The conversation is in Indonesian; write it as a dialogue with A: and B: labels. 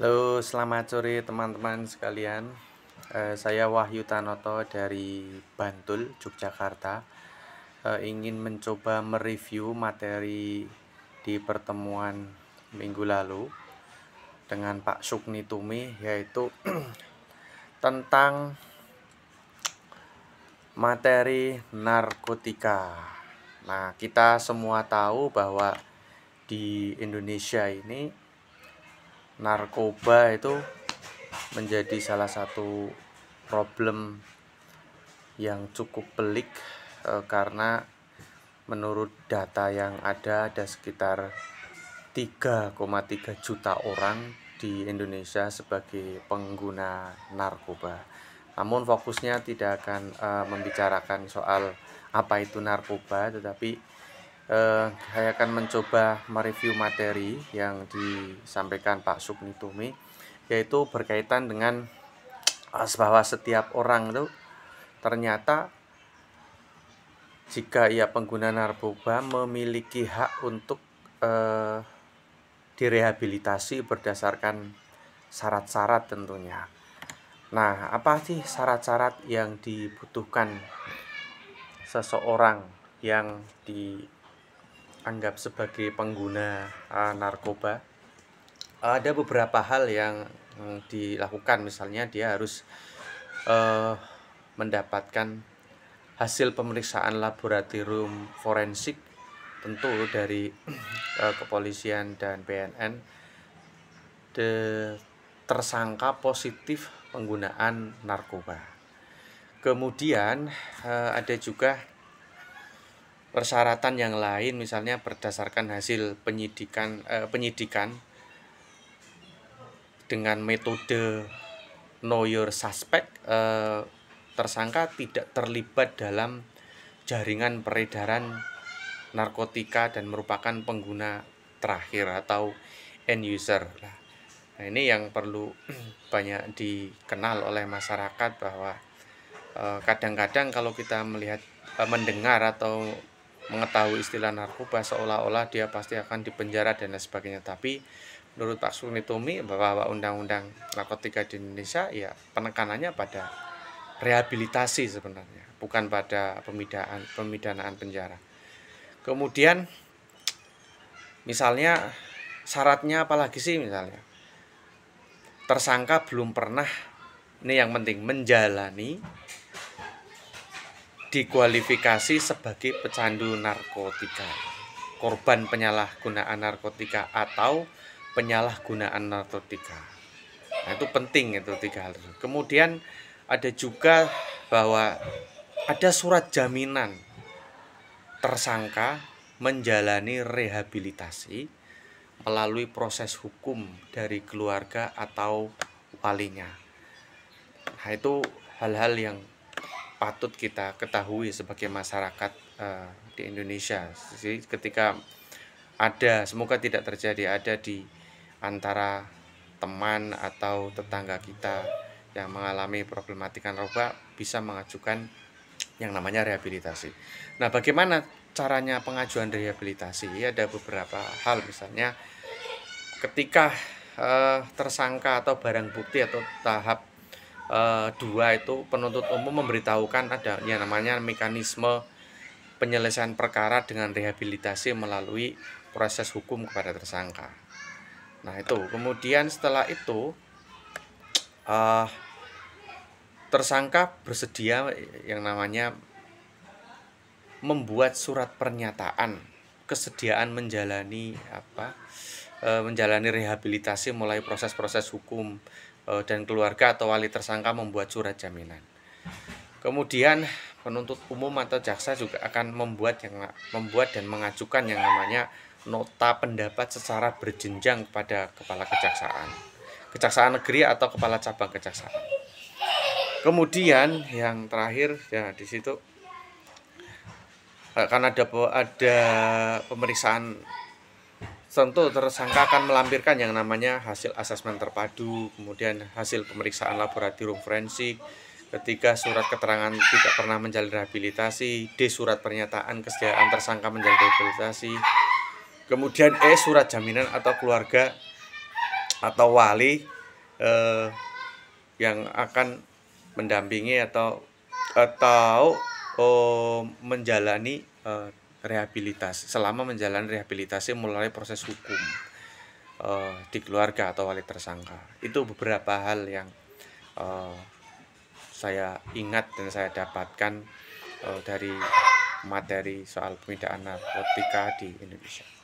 A: Halo, selamat sore teman-teman sekalian. Eh, saya Wahyu Tanoto dari Bantul, Yogyakarta. Eh, ingin mencoba mereview materi di pertemuan minggu lalu dengan Pak Sukni Tumi yaitu tentang materi narkotika. Nah, kita semua tahu bahwa di Indonesia ini narkoba itu menjadi salah satu problem yang cukup pelik e, karena menurut data yang ada ada sekitar 3,3 juta orang di Indonesia sebagai pengguna narkoba. Namun fokusnya tidak akan e, membicarakan soal apa itu narkoba tetapi eh, saya akan mencoba mereview materi yang disampaikan Pak Sukni Tumi yaitu berkaitan dengan eh, bahwa setiap orang itu ternyata jika ia pengguna narkoba memiliki hak untuk eh, direhabilitasi berdasarkan syarat-syarat tentunya. Nah, apa sih syarat-syarat yang dibutuhkan seseorang yang di anggap sebagai pengguna uh, narkoba ada beberapa hal yang mm, dilakukan misalnya dia harus uh, mendapatkan hasil pemeriksaan laboratorium forensik tentu dari uh, kepolisian dan BNN de, tersangka positif penggunaan narkoba kemudian uh, ada juga persyaratan yang lain misalnya berdasarkan hasil penyidikan eh, penyidikan dengan metode know your suspect eh, tersangka tidak terlibat dalam jaringan peredaran narkotika dan merupakan pengguna terakhir atau end user. Nah, ini yang perlu banyak dikenal oleh masyarakat bahwa eh, kadang-kadang kalau kita melihat eh, mendengar atau mengetahui istilah narkoba seolah-olah dia pasti akan dipenjara dan lain sebagainya tapi menurut Pak Sunitomi bahwa undang-undang narkotika di Indonesia ya penekanannya pada rehabilitasi sebenarnya bukan pada pemidaan pemidanaan penjara kemudian misalnya syaratnya apalagi sih misalnya tersangka belum pernah ini yang penting menjalani dikualifikasi sebagai pecandu narkotika, korban penyalahgunaan narkotika atau penyalahgunaan narkotika. Nah, itu penting itu tiga hal. Kemudian ada juga bahwa ada surat jaminan tersangka menjalani rehabilitasi melalui proses hukum dari keluarga atau walinya. Nah, itu hal-hal yang patut kita ketahui sebagai masyarakat uh, di Indonesia. Jadi ketika ada, semoga tidak terjadi ada di antara teman atau tetangga kita yang mengalami problematika narkoba bisa mengajukan yang namanya rehabilitasi. Nah, bagaimana caranya pengajuan rehabilitasi? Iya, ada beberapa hal misalnya ketika eh, tersangka atau barang bukti atau tahap Eh, dua itu penuntut umum memberitahukan ada adanya namanya mekanisme penyelesaian perkara dengan rehabilitasi melalui proses hukum kepada tersangka. Nah itu kemudian setelah itu eh, tersangka bersedia yang namanya membuat surat pernyataan kesediaan menjalani apa eh, menjalani rehabilitasi mulai proses-proses hukum Eh, dan keluarga atau wali tersangka membuat surat jaminan. Kemudian penuntut umum atau jaksa juga akan membuat yang membuat dan mengajukan yang namanya nota pendapat secara berjenjang kepada kepala kejaksaan, kejaksaan negeri atau kepala cabang kejaksaan. Kemudian yang terakhir ya di situ eh, akan ada ada pemeriksaan tentu tersangka akan melampirkan yang namanya hasil asesmen terpadu, kemudian hasil pemeriksaan laboratorium forensik, ketiga surat keterangan tidak pernah menjalani rehabilitasi, D surat pernyataan kesediaan tersangka menjalani rehabilitasi, kemudian E surat jaminan atau keluarga atau wali eh, yang akan mendampingi atau atau oh, menjalani eh, rehabilitasi selama menjalani rehabilitasi mulai proses hukum uh, di keluarga atau wali tersangka itu beberapa hal yang uh, saya ingat dan saya dapatkan uh, dari materi soal pemindahan narkotika di Indonesia.